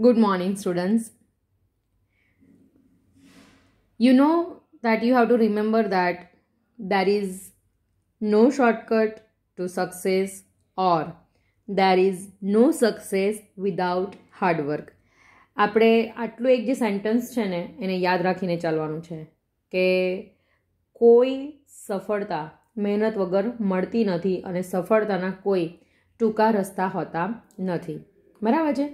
Good morning, students. You know that you have to remember that there is no shortcut to success or there is no success without hard work. આપણે આટલું એક જે sentence છે ને એને યાદ રાખીને ચાલવાનું છે કે કોઈ સફળતા મહેનત વગર મળતી નથી અને સફળતાના કોઈ ટૂંકા રસ્તા હોતા નથી બરાબર છે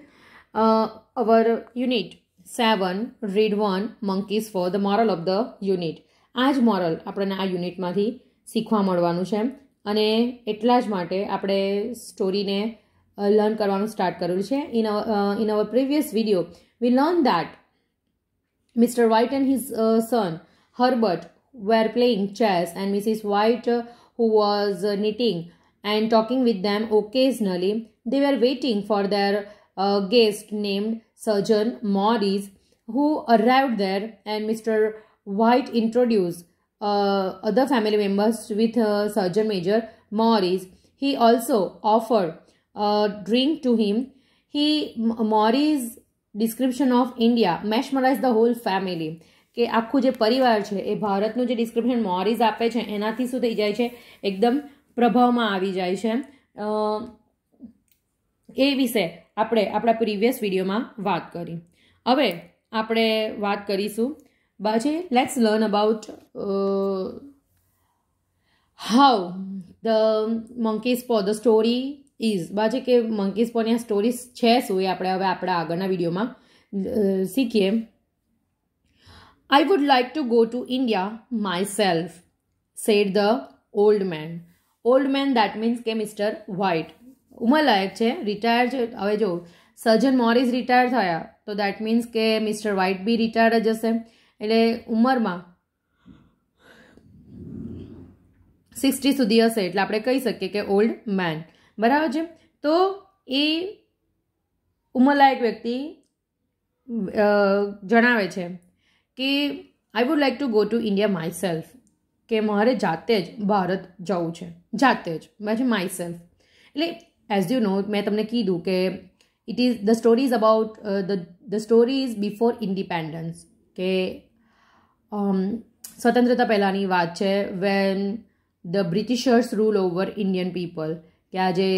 our unit seven read one monkey's paw the moral of the unit આ જ મોરલ આપણને આ યુનિટમાંથી શીખવા મળવાનું છે અને એટલા જ માટે આપણે સ્ટોરીને લર્ન કરવાનું સ્ટાર્ટ કર્યું છે in in our previous video we learn that Mr White and his son Herbert were playing chess and Mrs White who was knitting and talking with them occasionally they were waiting for their uh, guest named Surgeon Morris who arrived there and Mr. White introduced uh, other family members with uh, Surgeon Major Morris. He also offered a drink to him. He Morris description of India mesmerized the whole family. કે આખું જે પરિવાર છે એ ભારતનું જે description મોરીઝ આપે છે એનાથી શું થઈ જાય છે એકદમ પ્રભાવમાં આવી જાય છે એ વિશે આપણે આપણા પ્રીવિયસ વિડીયોમાં વાત કરી હવે આપણે વાત કરીશું બાજે let's learn about how the monkey's paw the story is બાજે કે મંકીઝ ફોરની આ સ્ટોરીઝ છે શું એ આપણે હવે આપણા આગળના વિડીયોમાં શીખીએ I would like to go to India myself said the old man old man that means કે મિસ્ટર વ્હાઇટ ઉંમરલાયક છે રિટાયર છે હવે જો સર્જન મોરિસ રિટાયર થયા તો દેટ મીન્સ કે મિસ્ટર વ્હાઇટ બી રિટાયર જ હશે એટલે ઉંમરમાં સિક્સટી સુધી હશે એટલે આપણે કહી શકીએ કે ઓલ્ડ મેન બરાબર છે તો એ ઉંમરલાયક વ્યક્તિ જણાવે છે કે I would like to go to India myself કે મારે જાતે જ ભારત જવું છે જાતે જ પછી માય સેલ્ફ એટલે એઝ યુ નો મેં તમને કીધું કે it is the stories about the the stories before independence કે સ્વતંત્રતા પહેલાંની વાત છે when the Britishers rule over Indian people કે આ જે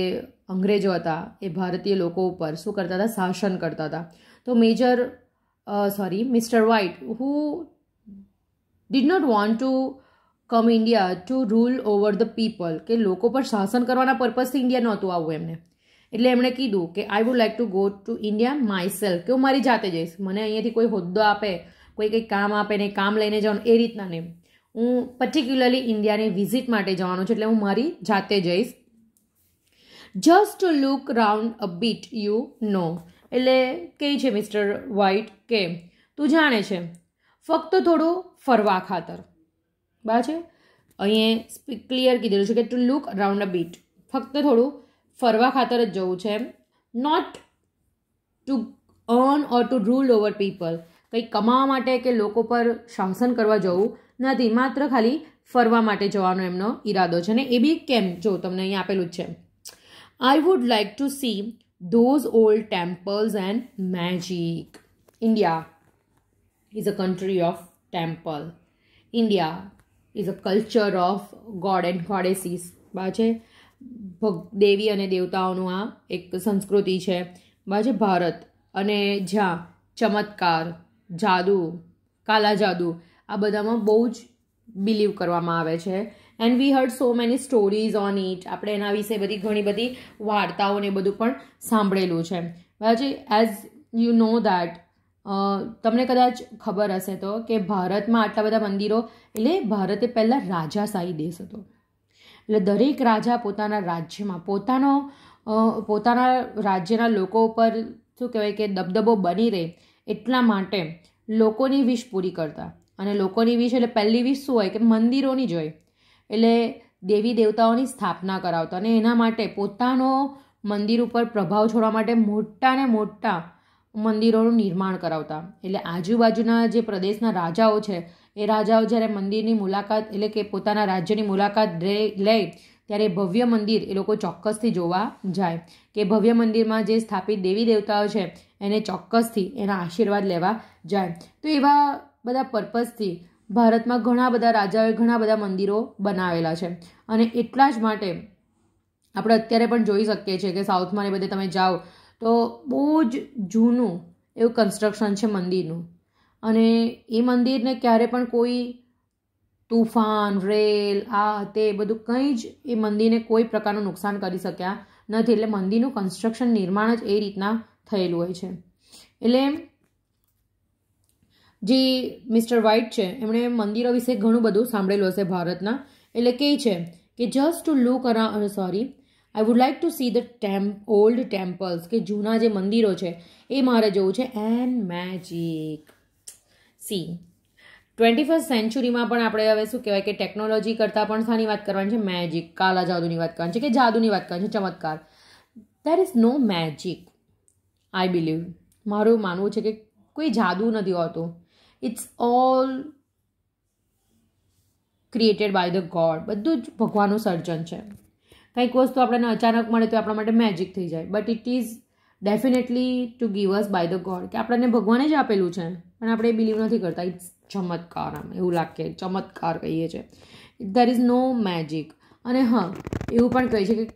અંગ્રેજો હતા એ ભારતીય લોકો ઉપર શું કરતા હતા શાસન કરતા હતા તો major sorry Mr White who did not want to come India to rule over the people કે લોકો પર શાસન કરવાના પર્પઝથી ઇન્ડિયા નહોતું આવવું એમને એટલે એમણે કીધું કે I would like to go to India myself કે હું મારી જાતે જઈશ મને અહીંયાથી કોઈ હોદ્દો આપે કોઈ કંઈ કામ આપે ને કામ લઈને જવાનું એ રીતના નહીં હું પર્ટિક્યુલરલી ઇન્ડિયાની વિઝિટ માટે જવાનું છું એટલે હું મારી જાતે જઈશ just to look round a bit you know એટલે કહે છે મિસ્ટર વ્હાઇટ કે તું જાણે છે ફક્ત થોડું ફરવા ખાતર બરાબર છે અહીંયા ક્લિયર કીધેલું છે કે to look round a bit ફક્ત થોડું ફરવા ખાતર જ જવું છે એમ not to earn or to rule over people કંઈ કમાવા માટે કે લોકો પર શાસન કરવા જવું નથી માત્ર ખાલી ફરવા માટે જવાનો એમનો ઈરાદો છે ને એ બી કેમ જો તમને અહીં આપેલું જ છે I would like to see those old temples and magic India is a country of temple India is a culture of god and goddesses બા છે દેવી અને દેવતાઓનું આ એક સંસ્કૃતિ છે બા છે ભારત અને જ્યાં ચમત્કાર જાદુ કાલા જાદુ આ બધામાં બહુ જ બિલીવ કરવામાં આવે છે and we heard so many stories on it આપણે એના વિશે બધી ઘણી બધી વાર્તાઓને બધું પણ સાંભળેલું છે બાજી એઝ યુ નો દેટ તમને કદાચ ખબર હશે તો કે ભારતમાં આટલા બધા મંદિરો એટલે ભારતે પહેલાં રાજાશાહી દેશ હતો એટલે દરેક રાજા પોતાના રાજ્યમાં પોતાનો પોતાના રાજ્યના લોકો ઉપર શું કહેવાય કે દબદબો બની રહે એટલા માટે લોકોની વિશ પૂરી કરતા અને લોકોની વિશ એટલે પહેલી વિશ શું હોય કે મંદિરોની જ હોય એટલે દેવી દેવતાઓની સ્થાપના કરાવતા અને એના માટે પોતાનો મંદિર ઉપર પ્રભાવ છોડવા માટે મોટા ને મોટા મંદિરોનું નિર્માણ કરાવતા એટલે આજુબાજુના જે પ્રદેશના રાજાઓ છે એ રાજાઓ જ્યારે મંદિરની મુલાકાત એટલે કે પોતાના રાજ્યની મુલાકાત લે ત્યારે ભવ્ય મંદિર એ લોકો ચોક્કસથી જોવા જાય કે ભવ્ય મંદિરમાં જે સ્થાપિત દેવી દેવતાઓ છે એને ચોક્કસથી એના આશીર્વાદ લેવા જાય તો એવા બધા પર્પઝથી ભારતમાં ઘણા બધા રાજાઓએ ઘણા બધા મંદિરો બનાવેલા છે અને એટલા જ માટે આપણે અત્યારે પણ જોઈ શકીએ છીએ કે સાઉથમાં એ બધે તમે જાઓ તો બહુ જ જૂનું એવું કન્સ્ટ્રક્શન છે મંદિરનું અને એ મંદિરને ક્યારે પણ કોઈ તૂફાન રેલ આ તે બધું કંઈ જ એ મંદિરને કોઈ પ્રકારનું નુકસાન કરી શક્યા નથી એટલે મંદિરનું કન્સ્ટ્રક્શન નિર્માણ જ એ રીતના થયેલું હોય છે એટલે જે મિસ્ટર વ્હાઇટ છે એમણે મંદિરો વિશે ઘણું બધું સાંભળેલું હશે ભારતના એટલે કહે છે કે just to look around sorry I would like to see the ટેમ ઓલ્ડ ટેમ્પલ્સ કે જૂના જે મંદિરો છે એ મારે જવું છે એન્ડ મેજિક સી ટ્વેન્ટી ફર્સ્ટ સેન્ચુરીમાં પણ આપણે હવે શું કહેવાય કે ટેકનોલોજી કરતાં પણ શાની વાત કરવાની છે મેજિક કાલા જાદુની વાત કરવાની છે કે જાદુની વાત કરવાની છે ચમત્કાર there is no magic I believe મારું માનવું છે કે કોઈ જાદુ નથી હોતું it's all created by the god બધું જ ભગવાનનું સર્જન છે કંઈક વસ્તુ આપણને અચાનક મળે તો આપણા માટે મેજિક થઈ જાય but it is definitely to give us by the god કે આપણને ભગવાને જ આપેલું છે પણ આપણે એ બિલીવ નથી કરતા ઇટ્સ ચમત્કાર આમ એવું લાગે ચમત્કાર કહીએ છીએ દેર ઇઝ નો મેજિક અને હા એવું પણ કહીએ છે કે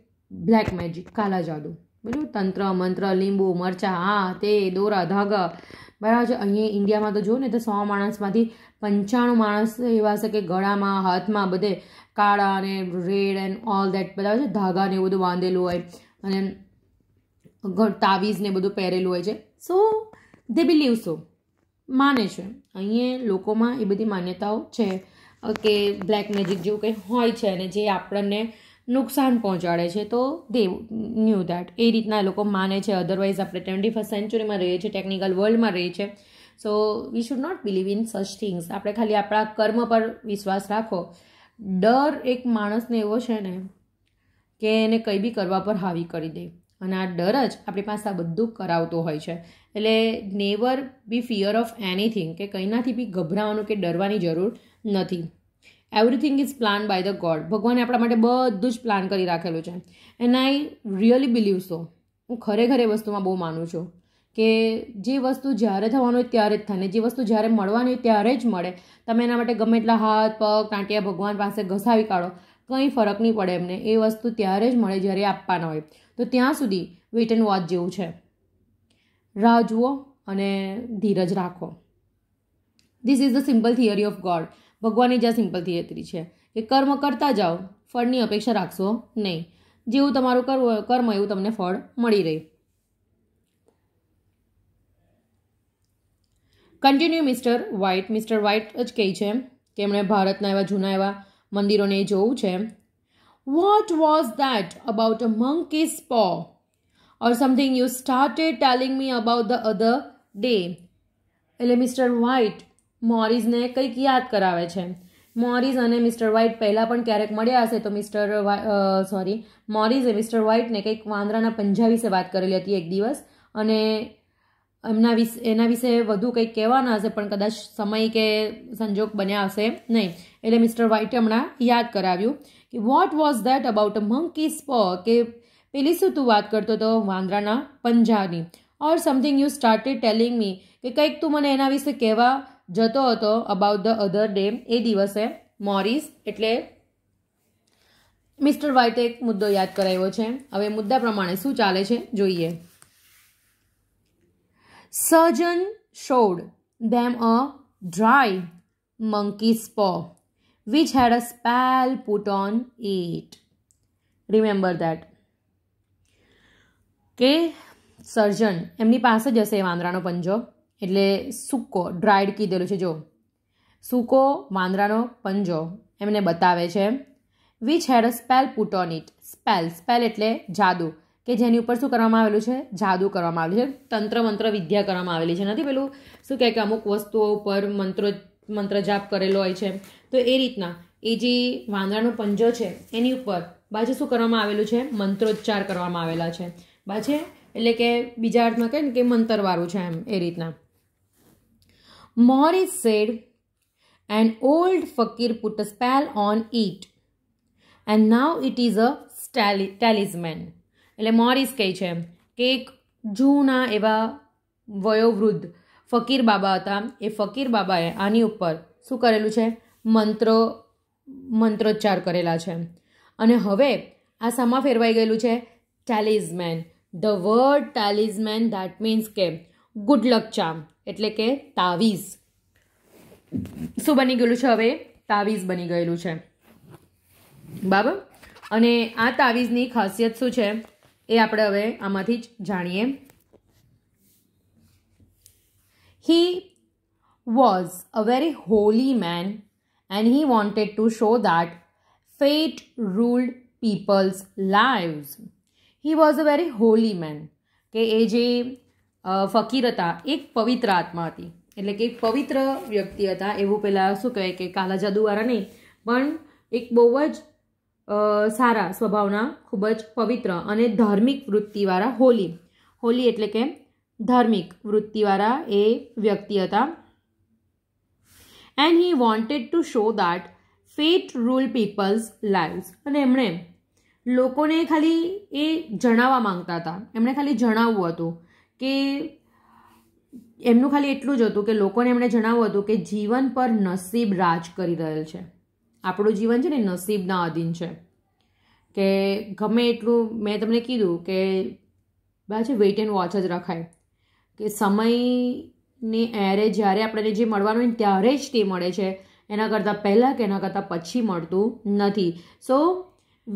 બ્લેક મેજિક કાલા જાદુ બધું તંત્ર મંત્ર લીંબુ મરચાં હા તે દોરા ધાગા બરાબર છે અહીંયા ઇન્ડિયામાં તો જો ને તો સો માણસમાંથી પંચાણું માણસ એવા હશે કે ગળામાં હાથમાં બધે કાળા અને રેડ એન્ડ ઓલ દેટ બધા છે ધાગા ને એવું બધું બાંધેલું હોય અને તાવીઝ ને બધું પહેરેલું હોય છે સો દે બિલીવ સો માને છે અહીંયા લોકોમાં એ બધી માન્યતાઓ છે કે બ્લેક મેજિક જેવું કંઈ હોય છે અને જે આપણને નુકસાન પહોંચાડે છે તો દે ન્યૂ દેટ એ રીતના લોકો માને છે અધરવાઇઝ આપણે ટ્વેન્ટી ફર્સ્ટ સેન્ચુરીમાં રહીએ છીએ ટેકનિકલ વર્લ્ડમાં રહીએ છીએ so we should not believe in such things આપણે ખાલી આપણા કર્મ પર વિશ્વાસ રાખો ડર એક માણસને એવો છે ને કે એને કંઈ બી કરવા પર હાવી કરી દે અને આ ડર જ આપણી પાસે આ બધું કરાવતો હોય છે એટલે never be fear of anything કે કંઈનાથી બી ગભરાવાનું કે ડરવાની જરૂર નથી everything is plan by the god ભગવાને આપણા માટે બધું જ પ્લાન કરી રાખેલું છે and I really believe so હું ખરેખર એ વસ્તુમાં બહુ માનું છું કે જે વસ્તુ જ્યારે થવાનું હોય ત્યારે જ થાય ને જે વસ્તુ જ્યારે મળવાની હોય ત્યારે જ મળે તમે એના માટે ગમે એટલા હાથ પગ કાંટિયા ભગવાન પાસે ઘસાવી કાઢો કંઈ ફરક નહીં પડે એમને એ વસ્તુ ત્યારે જ મળે જ્યારે આપવાના હોય તો ત્યાં સુધી વેટ એન્ડ વોચ જેવું છે રાહ જુઓ અને ધીરજ રાખો this is the simple theory of god ભગવાનની જ આ સિમ્પલ થિયરી છે કે કર્મ કરતા જાઓ ફળની અપેક્ષા રાખશો નહીં જેવું તમારું કરવું કર્મ એવું તમને ફળ મળી રહે continue Mister White Mister White જ કહે છે કે એમણે ભારતના એવા જૂના એવા મંદિરોને જોવું છે what was that about a monkey સ્પો or something you started telling me about the other day એટલે મિસ્ટર વ્હાઇટ મોરિઝને કંઈક યાદ કરાવે છે મોરિઝ અને મિસ્ટર વ્હાઇટ પહેલાં પણ ક્યારેક મળ્યા હશે તો મિસ્ટર સોરી મોરિઝે મિસ્ટર વ્હાઇટને કંઈક વાંદરાના પંજા વિશે વાત કરેલી હતી એક દિવસ અને એમના વિશે એના વિશે વધુ કંઈક કહેવાના હશે પણ કદાચ સમય કે સંજોગ બન્યા હશે નહીં એટલે મિસ્ટર વ્હાઇટે હમણાં યાદ કરાવ્યું કે what was that about a monkey સ્પ કે પેલી શું તું વાત કરતો હતો વાંદરાના પંજાની or something you started telling me કે કંઈક તું મને એના વિશે કહેવા જતો હતો અબાઉટ ધ અધર ડે એ દિવસે મોરિસ એટલે મિસ્ટર વ્હાઇટે એક મુદ્દો યાદ કરાવ્યો છે હવે મુદ્દા પ્રમાણે શું ચાલે છે જોઈએ sergeant showed them a dry monkey paw which had a spell put on it remember that કે સર્જન એમની પાસે જ હશે વાંદરાનો પંજો એટલે સૂકો ડ્રાઈડ કીધેલું છે જો સૂકો વાંદરાનો પંજો એમને બતાવે છે which had a spell put on it spell spell એટલે જાદુ કે જેની ઉપર શું કરવામાં આવેલું છે જાદુ કરવામાં આવેલું છે તંત્ર મંત્ર વિદ્યા કરવામાં આવેલી છે નથી પેલું શું કહે કે અમુક વસ્તુઓ ઉપર મંત્રો મંત્ર જાપ કરેલો હોય છે તો એ રીતના એ જે વાંદરાનો પંજો છે એની ઉપર બાજુ શું કરવામાં આવેલું છે મંત્રોચ્ચાર કરવામાં આવેલા છે પાછે એટલે કે બીજા અર્થમાં કહે ને કે મંતરવાળું છે એમ એ રીતના Morris said and old ફકીર put a spell on it and now it is a સ્ટેલી ટેલિઝમેન એટલે મોરિસ કહે છે કે એક જૂના એવા વયોવૃદ્ધ ફકીર બાબા હતા એ ફકીર બાબાએ આની ઉપર શું કરેલું છે મંત્રો મંત્રોચ્ચાર કરેલા છે અને હવે આ સામા ફેરવાઈ ગયેલું છે talisman the word talisman that means કે ગુડ લક ચામ એટલે કે તાવીઝ શું બની ગયેલું છે હવે તાવીઝ બની ગયેલું છે બરાબર અને આ તાવીઝની ખાસિયત શું છે એ આપણે હવે આમાંથી જ જાણીએ he was a very holy man and he wanted to show that fate ruled people's lives he was a very holy man કે એ જે ફકીર હતા એક પવિત્ર આત્મા હતી એટલે કે એક પવિત્ર વ્યક્તિ હતા એવું પેલા શું કહેવાય કે કાલા જાદુવાળા નહીં પણ એક બહુ જ સારા સ્વભાવના ખૂબ જ પવિત્ર અને ધાર્મિક વૃત્તિવાળા હોલી હોલી એટલે કે ધાર્મિક વૃત્તિવાળા એ વ્યક્તિ હતા and he wanted to show that fate rule people's lives અને એમણે લોકોને ખાલી એ જણાવવા માંગતા હતા એમણે ખાલી જણાવવું હતું કે એમનું ખાલી એટલું જ હતું કે લોકોને એમણે જણાવવું હતું કે જીવન પર નસીબ રાજ કરી રહેલ છે આપણું જીવન છે ને નસીબના આધીન છે કે ગમે એટલું મેં તમને કીધું કે પાછું વેઇટ એન્ડ વોચ જ રખાય કે સમયની એરે જ્યારે આપણને જે મળવાનું હોય ત્યારે જ તે મળે છે એના કરતાં પહેલાં કે એના કરતાં પછી મળતું નથી so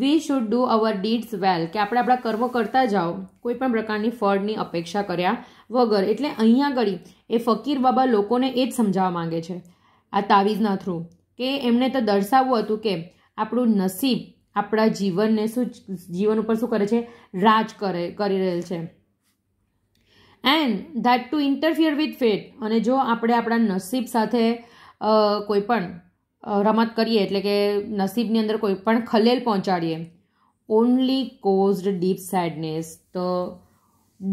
we should do our deeds well કે આપણે આપણા કર્મો કરતા જાઓ કોઈ પણ પ્રકારની ફળની અપેક્ષા કર્યા વગર એટલે અહીંયા આગળ એ ફકીર બાબા લોકોને એ જ સમજાવવા માંગે છે આ તાવીજના થ્રુ કે એમણે તો દર્શાવવું હતું કે આપણું નસીબ આપણા જીવનને શું જીવન ઉપર શું કરે છે રાજ કરે કરી રહેલ છે and that to interfere with fate અને જો આપણે આપણા નસીબ સાથે કોઈ પણ રમત કરીએ એટલે કે નસીબની અંદર કોઈ પણ ખલેલ પહોંચાડીએ ઓનલી કોઝડ ડીપ સેડનેસ તો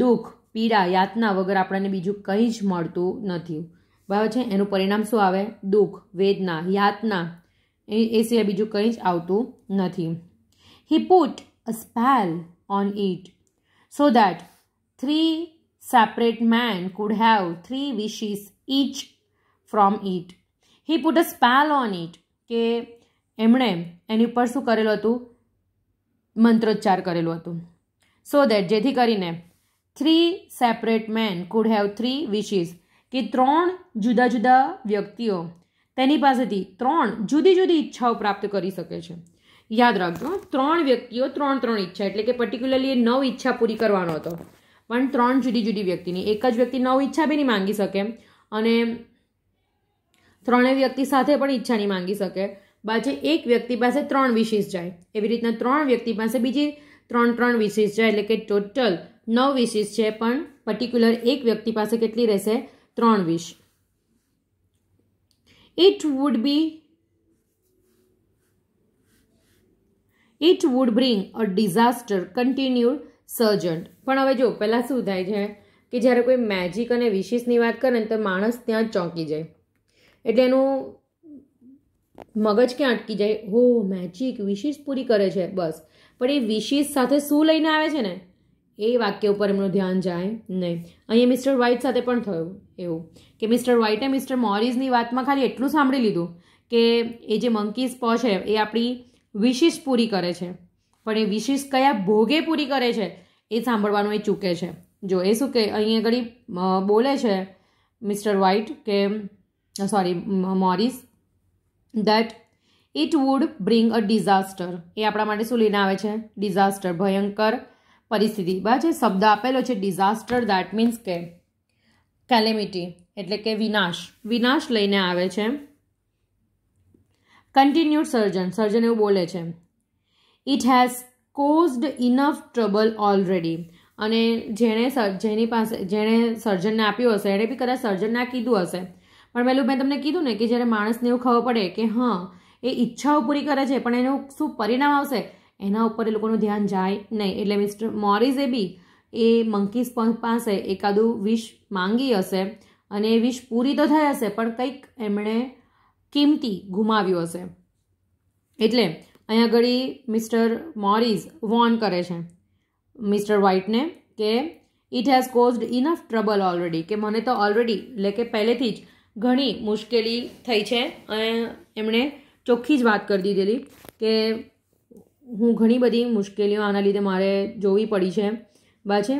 દુઃખ પીડા યાતના વગર આપણને બીજું કંઈ જ મળતું નથી બરાબર છે એનું પરિણામ શું આવે દુઃખ વેદના યાતના એ સિવાય બીજું કંઈ જ આવતું નથી he put a spell on it so that three separate men could have three wishes each from it he put a spell on it કે એમણે એની ઉપર શું કરેલું હતું મંત્રોચ્ચાર કરેલું હતું સો દેટ જેથી કરીને three separate men could have three wishes કે ત્રણ જુદા જુદા વ્યક્તિઓ તેની પાસેથી ત્રણ જુદી જુદી ઈચ્છાઓ પ્રાપ્ત કરી શકે છે યાદ રાખજો ત્રણ વ્યક્તિઓ ત્રણ ત્રણ ઈચ્છા એટલે કે પર્ટિક્યુલરલી એ નવ ઈચ્છા પૂરી કરવાનો હતો પણ ત્રણ જુદી જુદી વ્યક્તિની એક જ વ્યક્તિ નવ ઈચ્છા બી નહીં માંગી શકે અને ત્રણેય વ્યક્તિ સાથે પણ ઈચ્છા નહીં માંગી શકે બાજે એક વ્યક્તિ પાસે ત્રણ વિશીસ જાય એવી રીતના ત્રણ વ્યક્તિ પાસે બીજી ત્રણ ત્રણ વિશીસ જાય એટલે કે ટોટલ નવ વિશીસ છે પણ પર્ટિક્યુલર એક વ્યક્તિ પાસે કેટલી રહેશે ત્રણ wish it would be it would bring a disaster continued sergeant પણ હવે જો પહેલાં શું થાય છે કે જ્યારે કોઈ મેજિક અને વિશિષની વાત કરે ને તો માણસ ત્યાં જ ચોંકી જાય એટલે એનું મગજ ક્યાં અટકી જાય હો મેજિક વિશિષ પૂરી કરે છે બસ પણ એ વિશિષ સાથે શું લઈને આવે છે ને એ વાક્ય ઉપર એમનું ધ્યાન જાય નહીં અહીંયા મિસ્ટર વ્હાઇટ સાથે પણ થયું એવું કે મિસ્ટર વ્હાઇટે મિસ્ટર મોરિઝની વાતમાં ખાલી એટલું સાંભળી લીધું કે એ જે મંકી સ્પો છે એ આપણી વિશિષ પૂરી કરે છે પણ એ વિશિષ કયા ભોગે પૂરી કરે છે એ સાંભળવાનું એ ચૂકે છે જો એ શું કે અહીંયા ઘડી બોલે છે મિસ્ટર વ્હાઇટ કે sorry Morris that it would bring a disaster એ આપણા માટે શું લઈને આવે છે ડિઝાસ્ટર ભયંકર પરિસ્થિતિ બરાબર છે શબ્દ આપેલો છે ડિઝાસ્ટર દેટ મીન્સ કે કેલેમિટી એટલે કે વિનાશ વિનાશ લઈને આવે છે કન્ટિન્યુડ સર્જન સર્જન એવું બોલે છે it has caused enough trouble already અને જેણે જેની પાસે જેણે સર્જનને આપ્યું હશે એણે બી કદાચ સર્જનને આ કીધું હશે પણ પેલું મેં તમને કીધું ને કે જ્યારે માણસને એવું ખબર પડે કે હા એ ઈચ્છાઓ પૂરી કરે છે પણ એનું શું પરિણામ આવશે એના ઉપર એ લોકોનું ધ્યાન જાય નહીં એટલે મિસ્ટર મોરિઝે બી એ મંકી મંકીસ પાસે એકાદું વિશ માંગી હશે અને એ વિશ પૂરી તો થઈ હશે પણ કંઈક એમણે કિંમતી ગુમાવ્યું હશે એટલે અહીંયા ઘડી મિસ્ટર મોરિઝ વોર્ન કરે છે મિસ્ટર વ્હાઇટને કે it has caused enough trouble already કે મને તો ઓલરેડી એટલે કે પહેલેથી જ ઘણી મુશ્કેલી થઈ છે અને એમણે ચોખ્ખી જ વાત કરી દીધેલી કે હું ઘણી બધી મુશ્કેલીઓ આના લીધે મારે જોવી પડી છે બાછે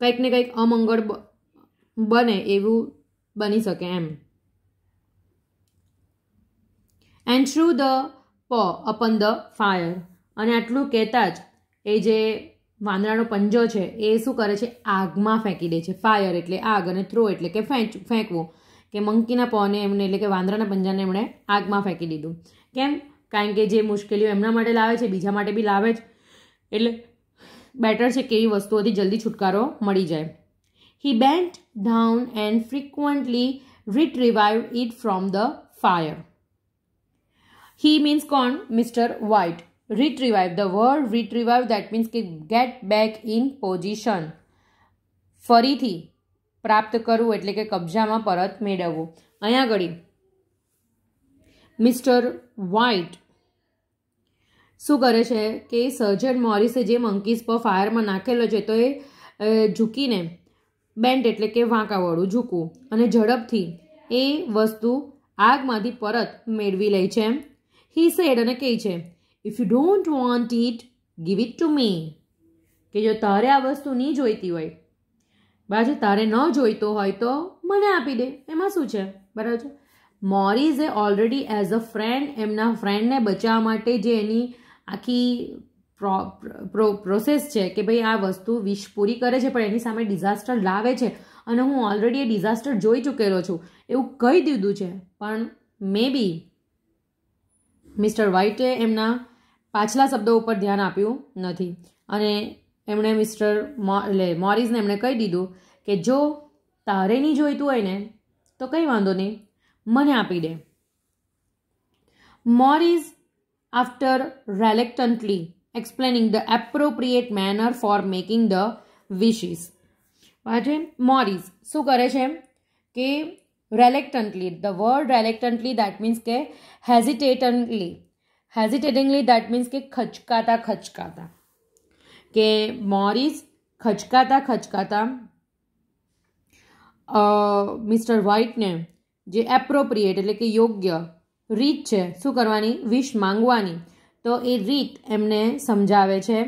કંઈક ને કંઈક અમંગળ બને એવું બની શકે એમ એન્ડ થ્રુ ધ પ અપન ધ ફાયર અને આટલું કહેતા જ એ જે વાંદરાનો પંજો છે એ શું કરે છે આગમાં ફેંકી દે છે ફાયર એટલે આગ અને થ્રો એટલે કે ફેંચ ફેંકવું કે મંકીના પોને એમને એટલે કે વાંદરાના પંજાને એમણે આગમાં ફેંકી દીધું કેમ કારણ કે જે મુશ્કેલીઓ એમના માટે લાવે છે બીજા માટે બી લાવે જ એટલે બેટર છે કે એવી વસ્તુઓથી જલ્દી છુટકારો મળી જાય he bent down and frequently રીટ revive it from the fire he means કોન મિસ્ટર વ્હાઇટ રીટ રિવાઈવ ધ વર્ડ રીટ રિવાઈવ દેટ મીન્સ કે ગેટ બેક ઇન પોઝિશન ફરીથી પ્રાપ્ત કરવું એટલે કે કબજામાં પરત મેળવવું અહીંયા આગળ મિસ્ટર વ્હાઇટ શું કરે છે કે સર્જન મોરિસે જે મંકીઝ પર ફાયરમાં નાખેલો છે તો એ ઝૂકીને બેન્ટ એટલે કે વાંકાવાળું ઝૂકવું અને ઝડપથી એ વસ્તુ આગમાંથી પરત મેળવી લે છે હી સેડ અને કહે છે if you don't want it give it to me કે જો તારે આ વસ્તુ નહીં જોઈતી હોય બાજુ તારે ન જોઈતો હોય તો મને આપી દે એમાં શું છે બરાબર છે એ ઓલરેડી એઝ અ ફ્રેન્ડ એમના ફ્રેન્ડને બચાવવા માટે જે એની આખી પ્રોસેસ છે કે ભાઈ આ વસ્તુ વિશ પૂરી કરે છે પણ એની સામે ડિઝાસ્ટર લાવે છે અને હું ઓલરેડી એ ડિઝાસ્ટર જોઈ ચૂકેલો છું એવું કહી દીધું છે પણ મે બી મિસ્ટર વ્હાઇટે એમના પાછલા શબ્દો ઉપર ધ્યાન આપ્યું નથી અને એમણે મિસ્ટર એટલે મોરિસને એમણે કહી દીધું કે જો તારે નહીં જોઈતું હોય ને તો કંઈ વાંધો નહીં મને આપી દે Morris after reluctantly explaining the appropriate manner for making the wishes આજે મોરીઝ શું કરે છે કે reluctantly the word reluctantly that means કે હેઝિટેટન્ટલી હેઝિટેટિંગલી દેટ મીન્સ કે ખચકાતા ખચકાતા કે મોરીઝ ખચકાતા ખચકાતા મિસ્ટર વ્હાઇટને જે એપ્રોપ્રિએટ એટલે કે યોગ્ય રીત છે શું કરવાની વિશ માંગવાની તો એ રીત એમને સમજાવે છે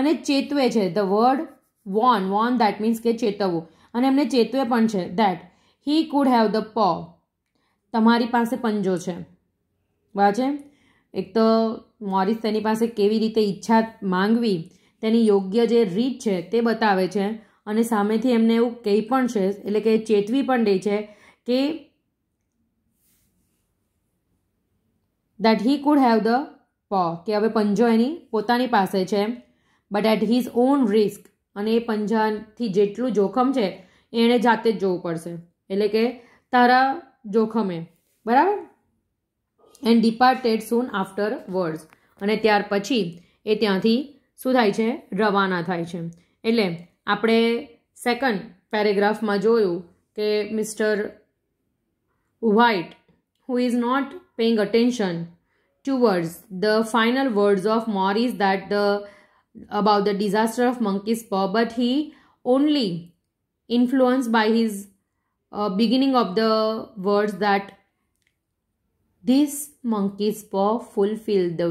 અને ચેતવે છે the word warn warn that means કે ચેતવવું અને એમને ચેતવે પણ છે that he could have the paw તમારી પાસે પંજો છે વા છે એક તો મોરિસ તેની પાસે કેવી રીતે ઈચ્છા માંગવી તેની યોગ્ય જે રીત છે તે બતાવે છે અને સામેથી એમને એવું કહી પણ છે એટલે કે ચેતવી પણ દે છે કે that he could have the paw કે હવે પંજો એની પોતાની પાસે છે but at his own risk અને એ પંજાથી જેટલું જોખમ છે એણે જાતે જ જોવું પડશે એટલે કે તારા જોખમે બરાબર and departed soon afterwards અને ત્યાર પછી એ ત્યાંથી શું થાય છે રવાના થાય છે એટલે આપણે સેકન્ડ પેરેગ્રાફમાં જોયું કે mister White who is not paying attention towards the final words of Maurice that the about the disaster of monkey's paw but he only influenced by his uh, beginning of the words that this monkey's paw fulfilled the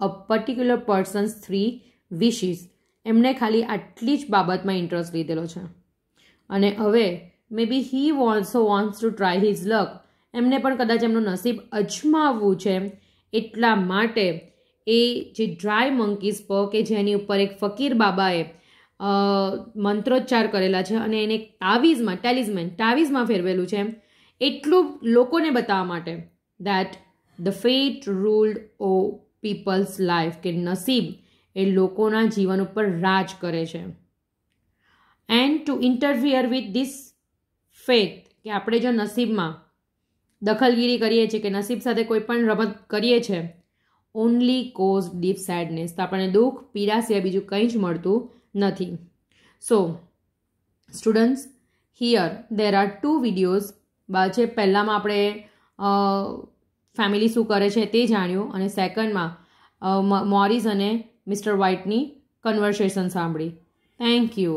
a particular person's three wishes એમણે ખાલી આટલી જ બાબતમાં interest લીધેલો છે અને હવે may he also wants to try his luck એમને પણ કદાચ એમનું નસીબ અજમાવવું છે એટલા માટે એ જે ડ્રાય મંકીઝ પર કે જેની ઉપર એક ફકીર બાબાએ મંત્રોચ્ચાર કરેલા છે અને એને તાવીઝમાં ટેલિઝમેન તાવીઝમાં ફેરવેલું છે એટલું લોકોને બતાવવા માટે દેટ ધ ફેટ રૂલ્ડ ઓ પીપલ્સ લાઈફ કે નસીબ એ લોકોના જીવન ઉપર રાજ કરે છે and to interfere with this faith કે આપણે જો નસીબમાં દખલગીરી કરીએ છીએ કે નસીબ સાથે કોઈ પણ રમત કરીએ છીએ ઓનલી કોઝ ડીપ સેડનેસ તો આપણને દુઃખ પીડા સિવાય બીજું કંઈ જ મળતું નથી so students here there are two videos જે પહેલાંમાં આપણે ફેમિલી શું કરે છે તે જાણ્યું અને સેકન્ડમાં મોરિસ અને મિસ્ટર વ્હાઇટની કન્વર્સેશન સાંભળી થેન્ક યુ